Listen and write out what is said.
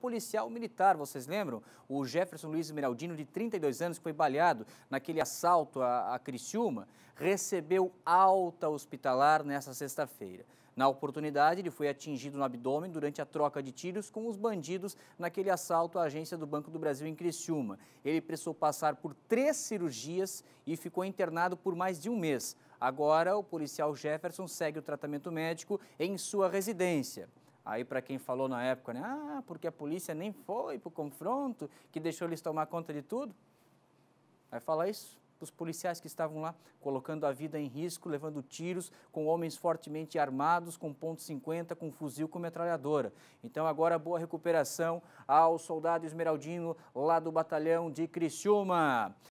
policial militar, vocês lembram? O Jefferson Luiz Esmeraldino, de 32 anos, que foi baleado naquele assalto a, a Criciúma, recebeu alta hospitalar nessa sexta-feira. Na oportunidade, ele foi atingido no abdômen durante a troca de tiros com os bandidos naquele assalto à agência do Banco do Brasil em Criciúma. Ele precisou passar por três cirurgias e ficou internado por mais de um mês. Agora, o policial Jefferson segue o tratamento médico em sua residência. Aí para quem falou na época, né, ah, porque a polícia nem foi para o confronto, que deixou eles tomar conta de tudo. Aí fala isso para os policiais que estavam lá, colocando a vida em risco, levando tiros, com homens fortemente armados, com ponto .50, com fuzil, com metralhadora. Então agora boa recuperação ao soldado Esmeraldino lá do batalhão de Criciúma.